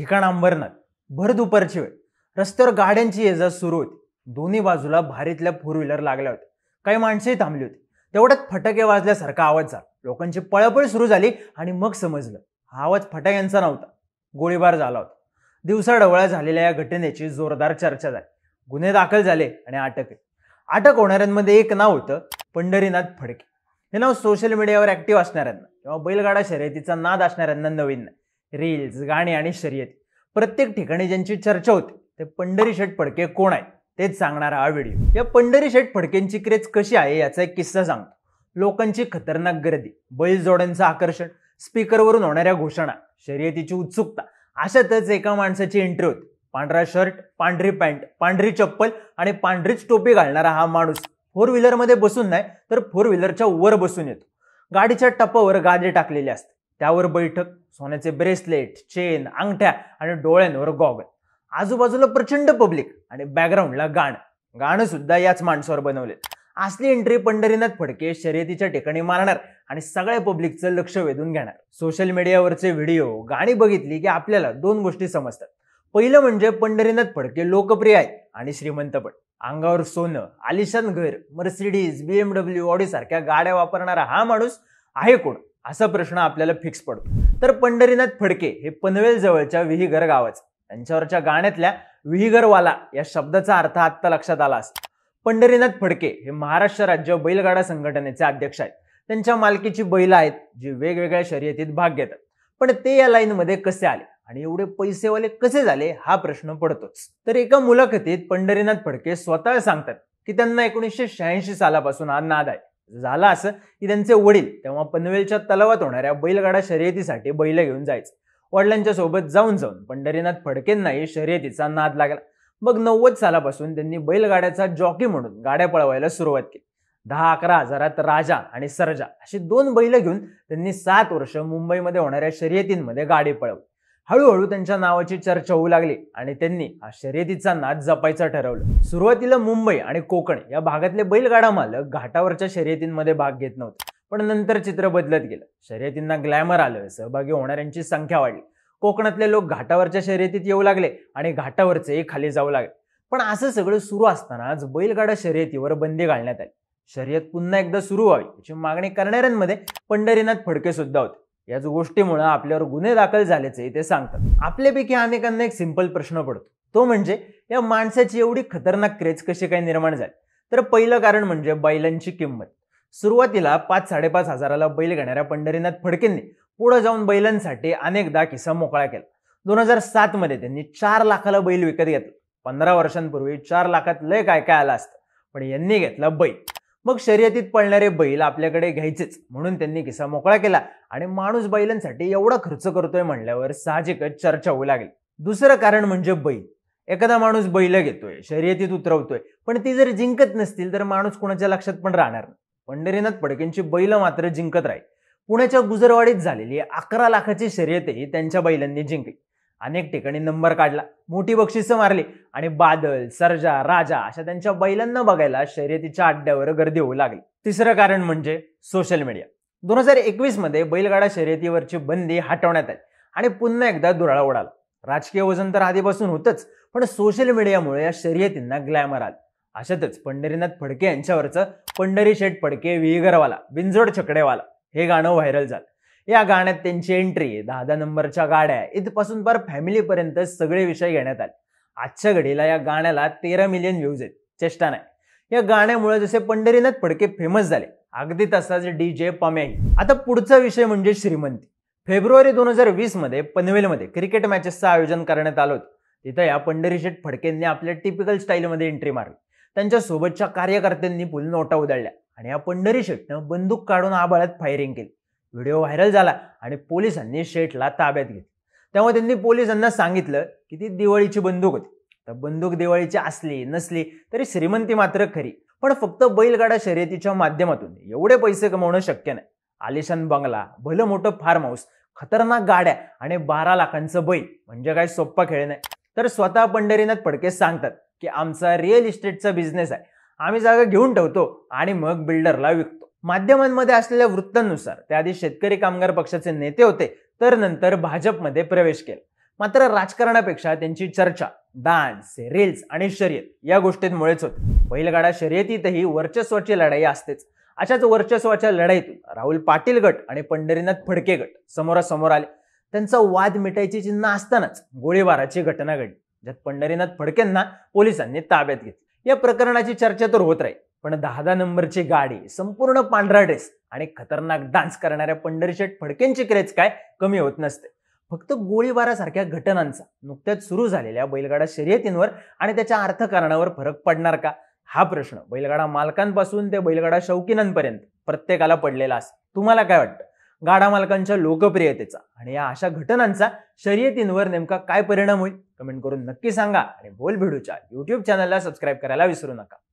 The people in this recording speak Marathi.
ठिकाण अंबरनाथ भर दुपारची वेळ रस्त्यावर गाड्यांची ये जा सुरू होती दोन्ही बाजूला भारीतल्या फोर व्हीलर लागल्या होत्या काही माणसंही थांबली होती तेवढ्यात फटाके वाजल्यासारखा आवाज झाला लोकांची पळपळ सुरू झाली आणि मग समजलं हा आवाज फटाक्यांचा नव्हता गोळीबार झाला होता दिवसाढवळ्या झालेल्या या घटनेची जोरदार चर्चा झाली गुन्हे दाखल झाले आणि अटक अटक होणाऱ्यांमध्ये एक नाव होतं पंढरीनाथ फडके हे नाव सोशल मीडियावर ऍक्टिव्ह असणाऱ्यांना किंवा बैलगाडा शर्यतीचा नाद असणाऱ्यांना नवीन नाही रील्स गाणी आणि शर्यती प्रत्येक ठिकाणी ज्यांची चर्चा होते ते पंढरी शेठ फडके कोण आहेत तेच सांगणारा हा व्हिडिओ या पंढरी शेठ फडकेंची क्रेज कशी आहे याचा एक किस्सा सांगतो लोकांची खतरनाक गर्दी बैलजोड्यांचं आकर्षण स्पीकरवरून होणाऱ्या घोषणा शर्यतीची उत्सुकता अशातच एका माणसाची एंट्री होती पांढरा शर्ट पांढरी पॅन्ट पांढरी चप्पल आणि पांढरीच टोपी घालणारा हा माणूस फोर व्हीलर मध्ये बसून नाही तर फोर व्हीलरच्या वर बसून येतो गाडीच्या टप्पावर गादे टाकलेले असते त्यावर बैठक सोन्याचे ब्रेसलेट चेन अंगठ्या आणि डोळ्यांवर गॉगल आजूबाजूला प्रचंड पब्लिक आणि बॅकग्राऊंडला गाणं गाणं सुद्धा याच माणसावर बनवले असली एंट्री पंढरीनाथ फडके शर्यतीच्या ठिकाणी मारणार आणि सगळ्या पब्लिकचं लक्ष वेधून घेणार सोशल मीडियावरचे व्हिडिओ गाणी बघितली की आपल्याला दोन गोष्टी समजतात पहिलं म्हणजे पंढरीनाथ फडके लोकप्रिय आहेत आणि श्रीमंत पण अंगावर सोनं आलिशान घर मर्सिडीज बीएमडब्ल्यू ऑडी सारख्या गाड्या वापरणारा हा माणूस आहे कोण असा प्रश्न आपल्याला फिक्स पडतो तर पंढरीनाथ फडके हे पनवेल जवळच्या विहिगर गावाचे त्यांच्यावरच्या गाण्यातल्या विहिगरवाला या शब्दाचा अर्थ आत्ता लक्षात आला असतो पंढरीनाथ फडके हे महाराष्ट्र राज्य बैलगाडा संघटनेचे अध्यक्ष आहेत त्यांच्या मालकीची बैल आहेत जी वेगवेगळ्या शर्यतीत भाग घेतात पण ते या लाईनमध्ये कसे आले आणि एवढे पैसेवाले कसे झाले हा प्रश्न पडतोच तर एका मुलाखतीत पंढरीनाथ फडके स्वतः सांगतात की त्यांना एकोणीसशे शहाऐंशी सालापासून हा नाद आहे झाला असं की त्यांचे वडील तेव्हा पनवेलच्या तलावात होणाऱ्या बैलगाडा शर्यतीसाठी बैल घेऊन जायचं वडिलांच्या सोबत जाऊन जाऊन पंढरीनाथ फडकेंनाही शर्यतीचा नाद लागला मग नव्वद सालापासून त्यांनी बैलगाड्याचा जॉकी म्हणून गाड्या पळवायला सुरुवात केली दहा अकरा हजारात राजा आणि सरजा अशी दोन बैल घेऊन त्यांनी सात वर्ष मुंबईमध्ये होणाऱ्या शर्यतींमध्ये गाडी पळवली हळूहळू त्यांच्या नावाची चर्चा होऊ लागली आणि त्यांनी हा शर्यतीचा नाद जपायचा ठरवलं सुरुवातीला मुंबई आणि कोकण या भागातले बैलगाडा मालक घाटावरच्या शर्यतींमध्ये भाग घेत नव्हते पण नंतर चित्र बदलत गेलं शर्यतींना ग्लॅमर आलं सहभागी होणाऱ्यांची संख्या वाढली कोकणातले लोक घाटावरच्या शर्यतीत येऊ लागले आणि घाटावरचे खाली जाऊ लागले पण असं सगळं सुरू असतानाच बैलगाडा शर्यतीवर बंदी घालण्यात आली शर्यत पुन्हा एकदा सुरू व्हावी याची मागणी करणाऱ्यांमध्ये पंढरीनाथ फडके सुद्धा होते याच गोष्टीमुळे आपल्यावर गुन्हे दाखल झाल्याचे ते सांगतात आपल्यापैकी अनेकांना एक सिंपल प्रश्न पडतो तो म्हणजे या माणसाची एवढी खतरनाक क्रेज कशी काय निर्माण झाली तर पहिलं कारण म्हणजे बैलांची किंमत सुरुवातीला पाच साडेपाच हजाराला बैल घेणाऱ्या पंढरीनाथ फडकेंनी पुढे जाऊन बैलांसाठी अनेकदा किस्सा मोकळा केला दोन हजार सात मध्ये त्यांनी चार लाखाला बैल विकत घेतला पंधरा वर्षांपूर्वी चार लाखात लय काय काय आलं असतं पण यांनी घेतला बैल मग शर्यतीत पळणारे बैल आपल्याकडे घ्यायचेच म्हणून त्यांनी किस्सा मोकळा केला आणि माणूस बैलांसाठी एवढा खर्च करतोय म्हणल्यावर साहजिकच चर्चा होऊ लागली दुसरं कारण म्हणजे बैल एखादा माणूस बैल घेतोय शर्यतीत उतरवतोय पण ती जर जिंकत नसतील तर माणूस कुणाच्या लक्षात पण राहणार नाही पंढरीनाथ फडकेंची बैल मात्र जिंकत राहील पुण्याच्या गुजरवाडीत झालेली अकरा लाखाची शर्यतही त्यांच्या बैलांनी जिंकली अनेक ठिकाणी नंबर काढला मोठी बक्षिसं मारली आणि बादल सरजा राजा अशा त्यांच्या बैलांना बघायला शर्यतीच्या अड्ड्यावर गर्दी होऊ लागली तिसरं कारण म्हणजे सोशल मीडिया दोन हजार एकवीस मध्ये बैलगाडा शर्यतीवरची बंदी हटवण्यात आली आणि पुन्हा एकदा दुराळा उडाला राजकीय वजन तर आधीपासून होतंच पण सोशल मीडियामुळे या शर्यतींना ग्लॅमर आलं अशातच पंढरीनाथ फडके यांच्यावरचं पंढरी शेठ फडके विहिगरवाला बिंजोड छकडेवाला हे गाणं व्हायरल झालं या गाण्यात त्यांची एंट्री दहा दहा नंबरच्या गाड्या इथपासून पर फॅमिलीपर्यंत सगळे विषय घेण्यात आले आजच्या घडीला या गाण्याला तेरा मिलियन व्ह्यूज आहेत चेष्टा नाही या गाण्यामुळे जसे पंढरीनाथ फडके फेमस झाले अगदी तसाच डी जे पम्याही आता पुढचा विषय म्हणजे श्रीमंती फेब्रुवारी दोन हजार वीस मध्ये पनवेलमध्ये क्रिकेट मॅचेसचं आयोजन करण्यात आलं होतं तिथं या पंढरीशेठ फडकेंनी आपल्या टिपिकल स्टाईलमध्ये एंट्री मारली त्यांच्या सोबतच्या कार्यकर्त्यांनी पुल नोटा उधळल्या आणि या पंढरी बंदूक काढून आबाळात फायरिंग केली व्हिडिओ व्हायरल झाला आणि पोलिसांनी शेठला ताब्यात घेतली त्यामुळे त्यांनी पोलिसांना सांगितलं की ती दिवाळीची बंदूक होती तर बंदूक दिवाळीची असली नसली तरी श्रीमंती मात्र खरी पण फक्त बैलगाडा शर्यतीच्या माध्यमातून एवढे पैसे कमवणं शक्य नाही आलिशान बंगला भलं मोठं फार्म हाऊस खतरनाक गाड्या आणि बारा लाखांचं बैल म्हणजे काय सोप्पा खेळ नाही तर स्वतः पंढरीनाथ फडके सांगतात की आमचा रिअल इस्टेटचा बिझनेस आहे आम्ही जागा घेऊन ठेवतो आणि मग बिल्डरला विकतो माध्यमांमध्ये असलेल्या वृत्तांनुसार ते आधी शेतकरी कामगार पक्षाचे नेते होते तर नंतर भाजपमध्ये प्रवेश केला मात्र राजकारणापेक्षा त्यांची चर्चा डान्स रील्स आणि शर्यत या गोष्टींमुळेच होते बैलगाडा शर्यतीतही वर्चस्वाची लढाई असतेच अशाच वर्चस्वाच्या लढाईतून राहुल पाटील गट आणि पंढरीनाथ फडके गट समोरासमोर आले त्यांचा वाद मिटायची चिन्ह असतानाच गोळीबाराची घटना घडली ज्यात पंढरीनाथ फडकेंना पोलिसांनी ताब्यात घेतली या प्रकरणाची चर्चा तर होत राहील पण दहा दहा नंबरची गाडी संपूर्ण पांढरा ड्रेस आणि खतरनाक डान्स करणाऱ्या पंढरीशेठ फडकेंची क्रेज काय कमी होत नसते फक्त गोळीबारासारख्या घटनांचा नुकत्याच सुरू झालेल्या बैलगाडा शर्यतींवर आणि त्याच्या अर्थकारणावर फरक पडणार का हा प्रश्न बैलगाडा मालकांपासून ते बैलगाडा शौकीनांपर्यंत प्रत्येकाला पडलेला असेल तुम्हाला काय वाटतं गाडा मालकांच्या लोकप्रियतेचा आणि या अशा घटनांचा शर्यतींवर नेमका काय परिणाम होईल कमेंट करून नक्की सांगा आणि बोल भिडूच्या युट्यूब चॅनलला सबस्क्राईब करायला विसरू नका